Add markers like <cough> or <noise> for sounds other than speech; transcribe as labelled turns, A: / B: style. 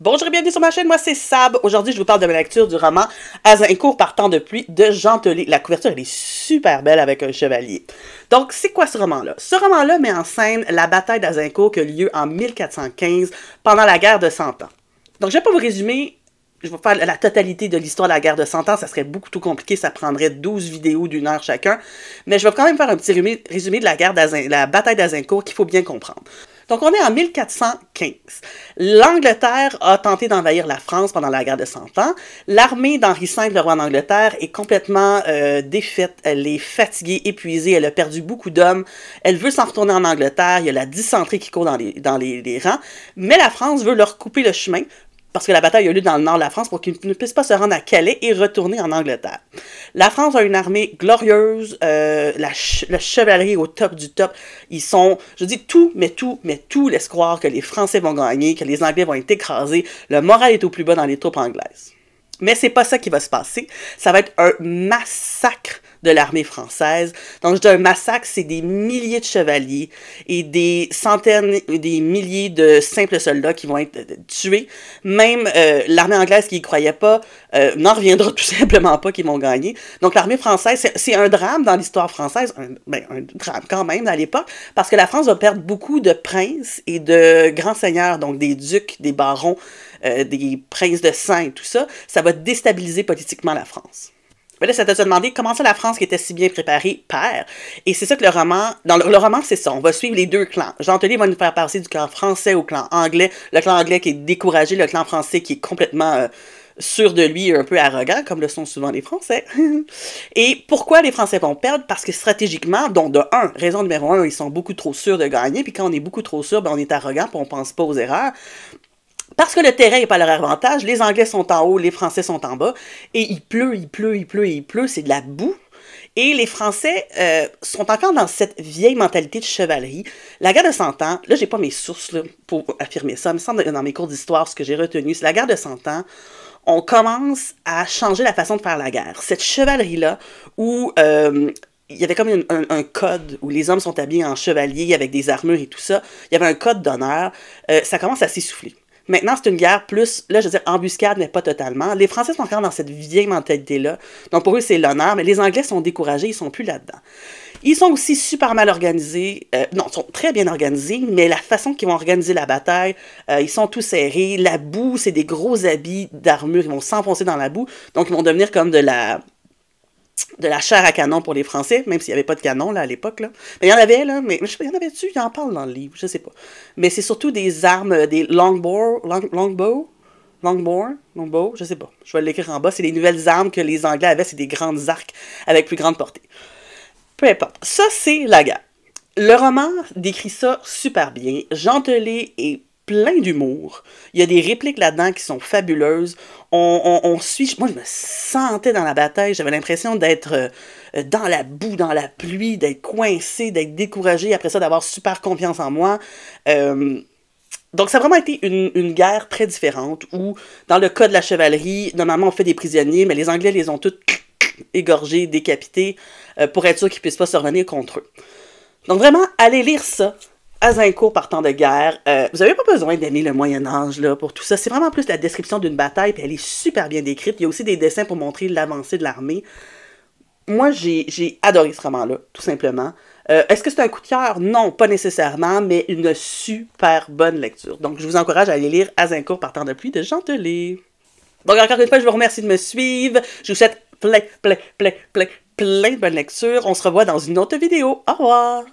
A: Bonjour et bienvenue sur ma chaîne, moi c'est Sab. Aujourd'hui, je vous parle de ma lecture du roman Azincourt par temps de pluie de Jean La couverture, elle est super belle avec un chevalier. Donc, c'est quoi ce roman-là? Ce roman-là met en scène la bataille d'Azincourt qui a lieu en 1415 pendant la guerre de Cent Ans. Donc, je vais pas vous résumer je vais faire la totalité de l'histoire de la guerre de Cent ans, ça serait beaucoup trop compliqué, ça prendrait 12 vidéos d'une heure chacun, mais je vais quand même faire un petit résumé de la guerre la bataille d'Azincourt qu'il faut bien comprendre. Donc, on est en 1415. L'Angleterre a tenté d'envahir la France pendant la guerre de Cent Ans. L'armée d'Henri V, le roi d'Angleterre, est complètement euh, défaite. Elle est fatiguée, épuisée. Elle a perdu beaucoup d'hommes. Elle veut s'en retourner en Angleterre. Il y a la dysenterie qui court dans les, dans les rangs. Mais la France veut leur couper le chemin, parce que la bataille a eu lieu dans le nord de la France pour qu'ils ne puissent pas se rendre à Calais et retourner en Angleterre. La France a une armée glorieuse, euh, la, chevalerie au top du top. Ils sont, je dis tout, mais tout, mais tout laisse croire que les Français vont gagner, que les Anglais vont être écrasés. Le moral est au plus bas dans les troupes anglaises. Mais c'est pas ça qui va se passer. Ça va être un massacre de l'armée française. Donc, je dis un massacre, c'est des milliers de chevaliers et des centaines, des milliers de simples soldats qui vont être euh, tués. Même euh, l'armée anglaise qui y croyait pas euh, n'en reviendra <laughs> tout simplement pas qu'ils vont gagner. Donc, l'armée française, c'est un drame dans l'histoire française, un, ben, un, drame quand même à l'époque, parce que la France va perdre beaucoup de princes et de grands seigneurs, donc des ducs, des barons, des princes de sang tout ça. Ça va déstabiliser politiquement la France. Mais là, ça te se comment ça la France qui était si bien préparée perd. Et c'est ça que le roman, dans le, roman, c'est ça. On va suivre les deux clans. jean va nous faire passer du clan français au clan anglais. Le clan anglais qui est découragé, le clan français qui est complètement euh, sûr de lui, un peu arrogant, comme le sont souvent les Français. <laughs> et pourquoi les Français vont perdre? Parce que stratégiquement, donc de un, raison numéro un, ils sont beaucoup trop sûrs de gagner. Puis quand on est beaucoup trop sûr, ben on est arrogant, on pense pas aux erreurs. Parce que le terrain n'est pas leur avantage, les Anglais sont en haut, les Français sont en bas, et il pleut, il pleut, il pleut, il pleut, c'est de la boue. Et les Français euh, sont encore dans cette vieille mentalité de chevalerie. La guerre de Cent Ans, là, j'ai pas mes sources pour affirmer ça, il me semble dans mes cours d'histoire, ce que j'ai retenu, c'est la guerre de Cent Ans, on commence à changer la façon de faire la guerre. Cette chevalerie-là, où euh, il y avait comme un, code où les hommes sont habillés en chevalier avec des armures et tout ça. Il y avait un code d'honneur. Euh, ça commence à s'essouffler. Maintenant, c'est une guerre plus, là, je veux dire, embuscade, mais pas totalement. Les Français sont encore dans cette vieille mentalité-là. Donc, pour eux, c'est l'honneur, mais les Anglais sont découragés, ils sont plus là-dedans. Ils sont aussi super mal organisés. Euh, non, ils sont très bien organisés, mais la façon qu'ils vont organiser la bataille, euh, ils sont tous serrés. La boue, c'est des gros habits d'armure. Ils vont s'enfoncer dans la boue. Donc, ils vont devenir comme de la, de la chair à canon pour les Français, même s'il n'y avait pas de canon là, à l'époque. Mais il y en avait, là, mais je sais il y en avait-tu? Il en parle dans le livre, je sais pas. Mais c'est surtout des armes, euh, des longbow, long, longbow, longbow, longbow, je sais pas. Je vais l'écrire en bas. C'est les nouvelles armes que les Anglais avaient, c'est des grandes arcs avec plus grande portée. Peu importe. Ça, c'est la guerre. Le roman décrit ça super bien. Gentelet et plein d'humour. Il y a des répliques là-dedans qui sont fabuleuses. On, suit. Moi, je me sentais dans la bataille. J'avais l'impression d'être euh, dans la boue, dans la pluie, d'être coincé, d'être découragé. Après ça, d'avoir super confiance en moi. Euh, donc, ça a vraiment été une, guerre très différente où, dans le cas de la chevalerie, normalement, on fait des prisonniers, mais les Anglais les ont tous égorgés, décapités, euh, pour être sûr qu'ils puissent pas se revenir contre eux. Donc, vraiment, allez lire ça. Azincourt partant de guerre, euh, vous n'avez pas besoin d'aimer le Moyen Âge là, pour tout ça. C'est vraiment plus la description d'une bataille, puis elle est super bien décrite. Il y a aussi des dessins pour montrer l'avancée de l'armée. Moi, j'ai adoré ce roman-là, tout simplement. Euh, est-ce que c'est un coup de cœur? Non, pas nécessairement, mais une super bonne lecture. Donc, je vous encourage à aller lire Azincourt partant de pluie de Gentelet. Donc, encore une fois, je vous remercie de me suivre. Je vous souhaite plein, plein, plein, plein, plein de bonnes lectures. On se revoit dans une autre vidéo. Au revoir!